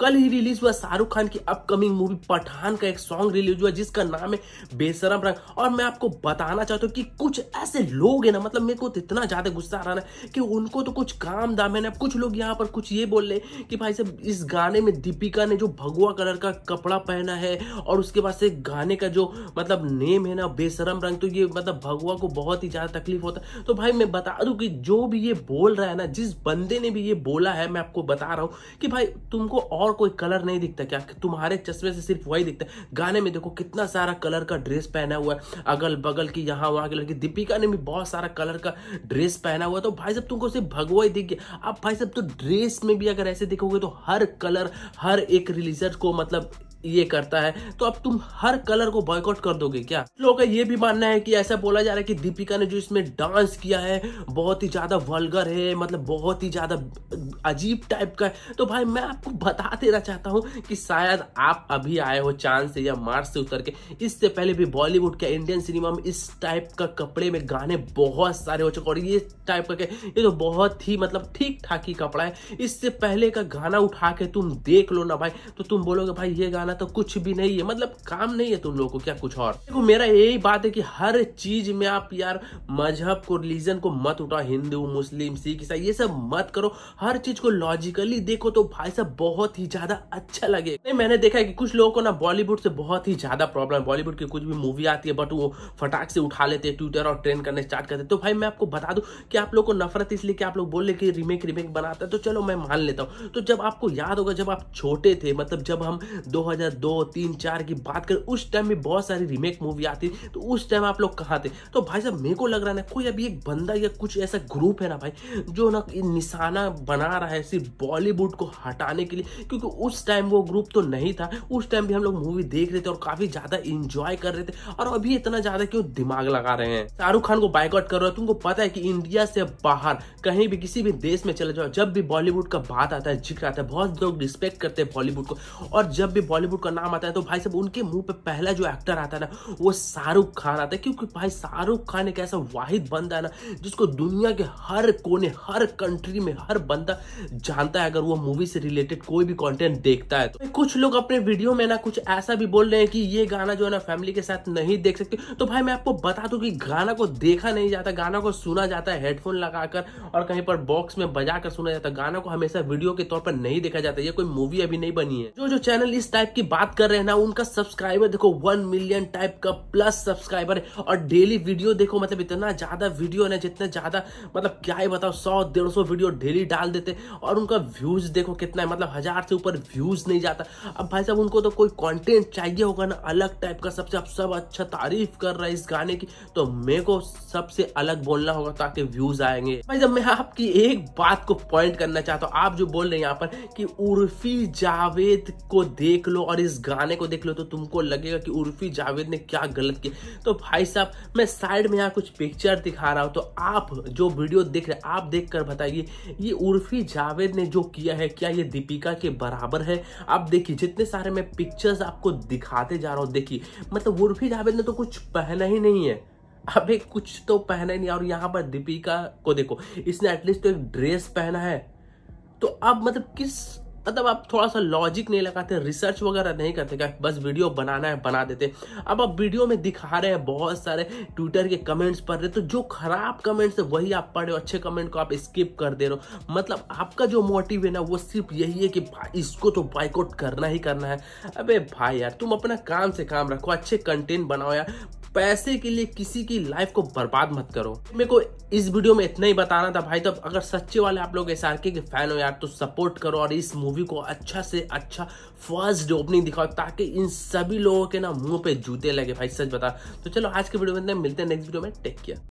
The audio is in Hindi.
कल ही रिलीज हुआ शाहरुख खान की अपकमिंग मूवी पठान का एक सॉन्ग रिलीज हुआ जिसका नाम है बेसरम रंग और मैं आपको बताना चाहता हूँ कि कुछ ऐसे लोग हैं ना मतलब मेरे को तो इतना ज़्यादा गुस्सा आ रहा है कि उनको तो कुछ काम दाम है ना कुछ लोग यहाँ पर कुछ ये बोल रहे हैं कि भाई साहब इस गाने में दीपिका ने जो भगवा कलर का कपड़ा पहना है और उसके बाद से गाने का जो मतलब नेम है ना बेसरम रंग तो ये मतलब भगवा को बहुत ही ज़्यादा तकलीफ होता है तो भाई मैं बता दू कि जो भी ये बोल रहा है ना जिस बंदे ने भी ये बोला है मैं आपको बता रहा हूँ कि भाई तुमको और और कोई कलर नहीं दिखता क्या तुम्हारे चश्मे से सिर्फ वही दिखता है गाने में देखो कितना सारा कलर का ड्रेस पहना हुआ है अगल बगल की यहाँ वहाँ की लड़की दीपिका ने भी बहुत सारा कलर का ड्रेस पहना हुआ तो भाई साहब तुमको सिर्फ भगवा ही दिख गया अब भाई साहब तो ड्रेस में भी अगर ऐसे देखोगे तो हर कलर हर एक रिलीजर को मतलब ये करता है तो अब तुम हर कलर को बॉयकॉट कर दोगे क्या लोगों का ये भी मानना है कि ऐसा बोला जा रहा है कि दीपिका ने जो इसमें डांस किया है बहुत ही ज्यादा वल्गर है मतलब बहुत ही ज्यादा अजीब टाइप का है तो भाई मैं आपको बता देना चाहता हूँ कि शायद आप अभी आए हो चांद से या मार्स से उतर के इससे पहले भी बॉलीवुड के इंडियन सिनेमा में इस टाइप का कपड़े में गाने बहुत सारे हो चुके और ये टाइप का ये तो बहुत ही मतलब ठीक ठाक ही कपड़ा है इससे पहले का गाना उठा के तुम देख लो ना भाई तो तुम बोलोगे भाई ये गाना वाला तो कुछ भी नहीं है मतलब काम नहीं है तुम लोगों को क्या कुछ और देखो मेरा यही बात है कि हर चीज में आप यार मजहब को रिलीजन को मत उठाओ हिंदू मुस्लिम सिख ईसाई ये सब मत करो हर चीज को लॉजिकली देखो तो भाई साहब बहुत ही ज्यादा अच्छा लगे नहीं मैंने देखा है कि कुछ लोगों को ना बॉलीवुड से बहुत ही ज्यादा प्रॉब्लम बॉलीवुड की कुछ भी मूवी आती है बट वो फटाक से उठा लेते हैं ट्विटर और ट्रेंड करने स्टार्ट करते तो भाई मैं आपको बता दू कि आप लोग को नफरत इसलिए कि आप लोग बोले कि रिमेक रिमेक बनाता है तो चलो मैं मान लेता हूँ तो जब आपको याद होगा जब आप छोटे थे मतलब जब हम दो दो तीन चार की बात करें उस टाइम में बहुत सारी रिमेक मूवी आती थी तो उस टाइम आप लोग कहाँ थे तो भाई साहब मेरे को लग रहा है ना कोई अभी एक बंदा या कुछ ऐसा ग्रुप है ना भाई जो ना निशाना बना रहा है सिर्फ बॉलीवुड को हटाने के लिए क्योंकि उस टाइम वो ग्रुप तो नहीं था उस टाइम भी हम लोग मूवी देख रहे थे और काफी ज्यादा इंजॉय कर रहे थे और अभी इतना ज्यादा क्यों दिमाग लगा रहे हैं शाहरुख खान को बाइकआउट कर रहे हो तुमको पता है कि इंडिया से बाहर कहीं भी किसी भी देश में चले जाओ जब भी बॉलीवुड का बात आता है जिक्र आता है बहुत लोग रिस्पेक्ट करते हैं बॉलीवुड को और जब भी बॉलीवुड बॉलीवुड का नाम आता है तो भाई साहब उनके मुंह पे पहला जो एक्टर आता है ना वो शाहरुख खान आता है क्योंकि भाई शाहरुख खान एक ऐसा वाहिद बंदा है ना जिसको दुनिया के हर कोने हर कंट्री में हर बंदा जानता है अगर वो मूवी से रिलेटेड कोई भी कॉन्टेंट देखता है तो कुछ लोग अपने वीडियो में ना कुछ ऐसा भी बोल रहे हैं कि ये गाना जो है ना फैमिली के साथ नहीं देख सकते तो भाई मैं आपको बता दू की गाना को देखा नहीं जाता गाना को सुना जाता है हेडफोन लगाकर और कहीं पर बॉक्स में बजा सुना जाता है गाना को हमेशा वीडियो के तौर पर नहीं देखा जाता ये कोई मूवी अभी नहीं बनी है जो जो चैनल इस टाइप की बात कर रहे हैं ना उनका सब्सक्राइबर देखो वन मिलियन टाइप का प्लस सब्सक्राइबर है और डेली वीडियो देखो मतलब इतना ज़्यादा वीडियो ना जितने ज़्यादा मतलब क्या ही बताओ सौ डेढ़ सौ वीडियो डेली डाल देते और उनका व्यूज़ देखो कितना है मतलब हज़ार से ऊपर व्यूज़ नहीं जाता अब भाई साहब उनको तो कोई कॉन्टेंट चाहिए होगा ना अलग टाइप का सबसे अब सब अच्छा तारीफ कर रहा है इस गाने की तो मेरे को सबसे अलग बोलना होगा ताकि व्यूज़ आएंगे भाई जब मैं आपकी एक बात को पॉइंट करना चाहता हूँ आप जो बोल रहे हैं यहाँ पर कि उर्फी जावेद को देख लो और इस गाने को देख लो तो तुमको लगेगा कि उर्फी जावेद ने क्या गलत किया तो भाई साहब मैं साइड में यहाँ कुछ पिक्चर दिखा रहा हूँ तो आप जो वीडियो देख रहे आप देख कर बताइए ये उर्फी जावेद ने जो किया है क्या ये दीपिका के बराबर है आप देखिए जितने सारे मैं पिक्चर्स आपको दिखाते जा रहा हूँ देखिए मतलब उर्फी जावेद ने तो कुछ पहना ही नहीं है अबे कुछ तो पहना ही नहीं और यहाँ पर दीपिका को देखो इसने एटलीस्ट तो एक ड्रेस पहना है तो अब मतलब किस मतलब आप थोड़ा सा लॉजिक नहीं लगाते रिसर्च वगैरह नहीं करते क्या बस वीडियो बनाना है बना देते अब आप वीडियो में दिखा रहे हैं बहुत सारे ट्विटर के कमेंट्स पढ़ रहे तो जो खराब कमेंट्स है वही आप पढ़ रहे हो अच्छे कमेंट को आप स्किप कर दे रहे हो मतलब आपका जो मोटिव है ना वो सिर्फ यही है कि भाई इसको तो बाइकआउट करना ही करना है अबे भाई यार तुम अपना काम से काम रखो अच्छे कंटेंट बनाओ यार पैसे के लिए किसी की लाइफ को बर्बाद मत करो मेरे को इस वीडियो में इतना ही बताना था भाई तो अगर सच्चे वाले आप लोग एस के फैन हो यार तो सपोर्ट करो और इस मूवी को अच्छा से अच्छा फर्स्ट ओपनिंग दिखाओ ताकि इन सभी लोगों के ना मुंह पे जूते लगे भाई सच बता तो चलो आज के वीडियो में मिलते हैं नेक्स्ट वीडियो में टेक केयर